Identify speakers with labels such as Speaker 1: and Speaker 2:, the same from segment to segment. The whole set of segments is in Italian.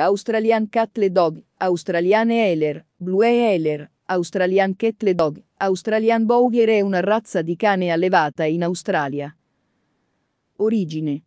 Speaker 1: Australian Cattle Dog, Australiane Heller, Blue Heller, Australian Cattle Dog, Australian Bowyer è una razza di cane allevata in Australia. Origine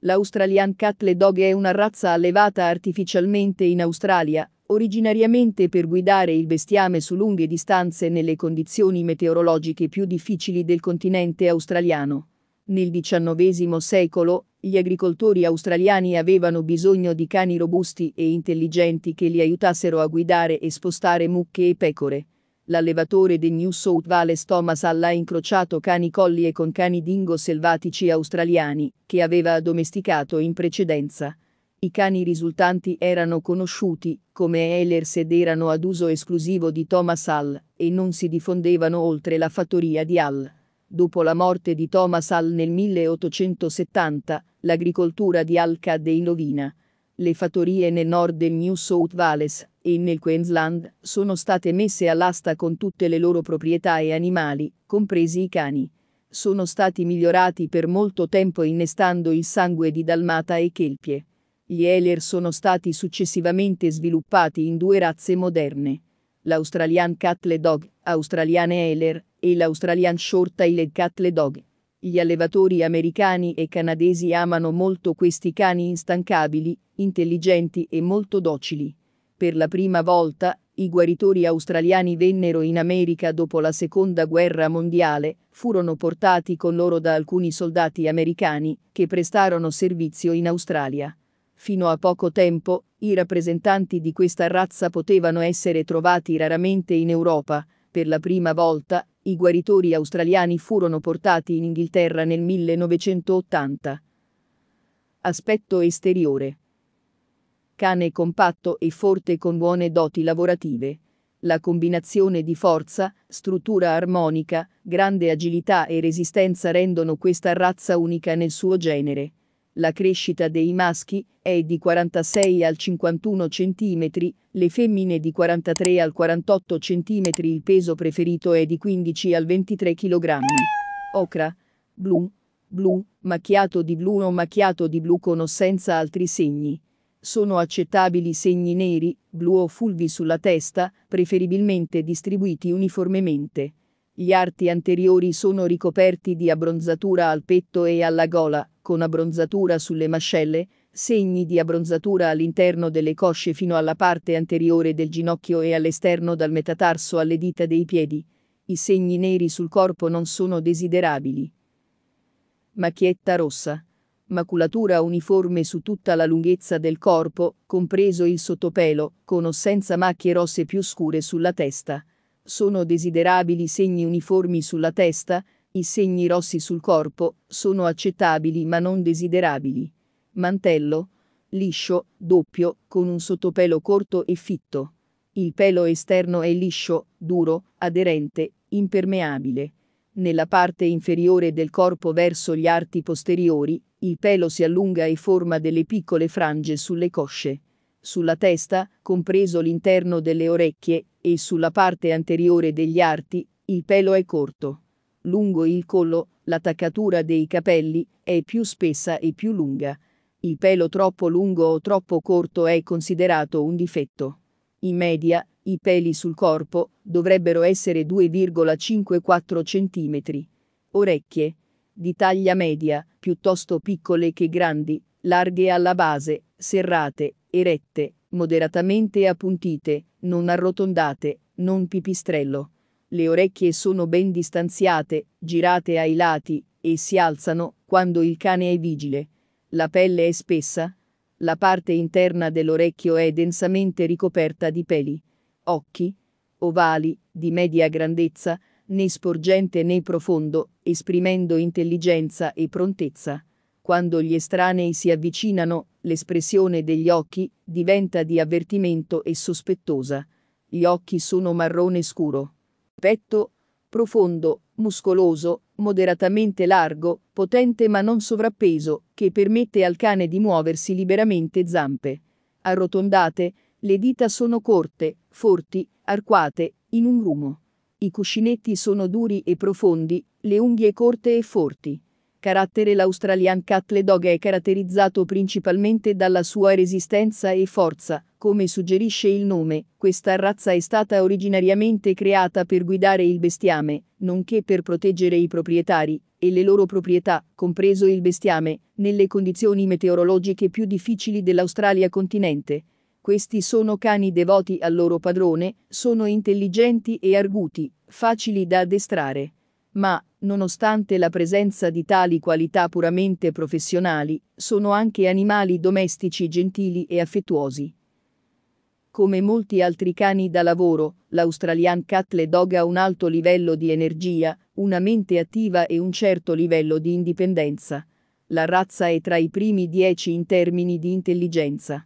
Speaker 1: L'Australian Cattle Dog è una razza allevata artificialmente in Australia, originariamente per guidare il bestiame su lunghe distanze nelle condizioni meteorologiche più difficili del continente australiano. Nel XIX secolo, gli agricoltori australiani avevano bisogno di cani robusti e intelligenti che li aiutassero a guidare e spostare mucche e pecore. L'allevatore del New South Wales Thomas Hall ha incrociato cani collie con cani dingo selvatici australiani, che aveva domesticato in precedenza. I cani risultanti erano conosciuti come Ehlers ed erano ad uso esclusivo di Thomas Hall, e non si diffondevano oltre la fattoria di Hall. Dopo la morte di Thomas Hall nel 1870, l'agricoltura di Alca cadde in Le fattorie nel nord del New South Wales e nel Queensland sono state messe all'asta con tutte le loro proprietà e animali, compresi i cani. Sono stati migliorati per molto tempo innestando il sangue di dalmata e chelpie. Gli Eler sono stati successivamente sviluppati in due razze moderne. L'Australian Cattle Dog, Australian Eler, e l'Australian short Shorttail Cattle Dog. Gli allevatori americani e canadesi amano molto questi cani instancabili, intelligenti e molto docili. Per la prima volta, i guaritori australiani vennero in America dopo la Seconda Guerra Mondiale, furono portati con loro da alcuni soldati americani che prestarono servizio in Australia. Fino a poco tempo, i rappresentanti di questa razza potevano essere trovati raramente in Europa. Per la prima volta, i guaritori australiani furono portati in Inghilterra nel 1980. Aspetto esteriore. Cane compatto e forte con buone doti lavorative. La combinazione di forza, struttura armonica, grande agilità e resistenza rendono questa razza unica nel suo genere la crescita dei maschi è di 46 al 51 cm, le femmine di 43 al 48 cm, il peso preferito è di 15 al 23 kg. Ocra, blu, blu, macchiato di blu o macchiato di blu con o senza altri segni. Sono accettabili segni neri, blu o fulvi sulla testa, preferibilmente distribuiti uniformemente. Gli arti anteriori sono ricoperti di abbronzatura al petto e alla gola, con abbronzatura sulle mascelle, segni di abbronzatura all'interno delle cosce fino alla parte anteriore del ginocchio e all'esterno dal metatarso alle dita dei piedi. I segni neri sul corpo non sono desiderabili. Macchietta rossa. Maculatura uniforme su tutta la lunghezza del corpo, compreso il sottopelo, con o senza macchie rosse più scure sulla testa sono desiderabili segni uniformi sulla testa, i segni rossi sul corpo, sono accettabili ma non desiderabili. Mantello, liscio, doppio, con un sottopelo corto e fitto. Il pelo esterno è liscio, duro, aderente, impermeabile. Nella parte inferiore del corpo verso gli arti posteriori, il pelo si allunga e forma delle piccole frange sulle cosce. Sulla testa, compreso l'interno delle orecchie, e sulla parte anteriore degli arti, il pelo è corto. Lungo il collo, l'attaccatura dei capelli è più spessa e più lunga. Il pelo troppo lungo o troppo corto è considerato un difetto. In media, i peli sul corpo dovrebbero essere 2,54 cm. Orecchie. Di taglia media, piuttosto piccole che grandi, larghe alla base, serrate, erette, moderatamente appuntite, non arrotondate, non pipistrello. Le orecchie sono ben distanziate, girate ai lati, e si alzano quando il cane è vigile. La pelle è spessa. La parte interna dell'orecchio è densamente ricoperta di peli. Occhi, ovali, di media grandezza, né sporgente né profondo, esprimendo intelligenza e prontezza. Quando gli estranei si avvicinano, l'espressione degli occhi diventa di avvertimento e sospettosa. Gli occhi sono marrone scuro. Petto profondo, muscoloso, moderatamente largo, potente ma non sovrappeso, che permette al cane di muoversi liberamente zampe. Arrotondate, le dita sono corte, forti, arcuate, in un grumo. I cuscinetti sono duri e profondi, le unghie corte e forti carattere l'Australian Cattle Dog è caratterizzato principalmente dalla sua resistenza e forza, come suggerisce il nome, questa razza è stata originariamente creata per guidare il bestiame, nonché per proteggere i proprietari e le loro proprietà, compreso il bestiame, nelle condizioni meteorologiche più difficili dell'Australia continente. Questi sono cani devoti al loro padrone, sono intelligenti e arguti, facili da addestrare. Ma, nonostante la presenza di tali qualità puramente professionali, sono anche animali domestici gentili e affettuosi. Come molti altri cani da lavoro, l'Australian Cattle Dog ha un alto livello di energia, una mente attiva e un certo livello di indipendenza. La razza è tra i primi dieci in termini di intelligenza.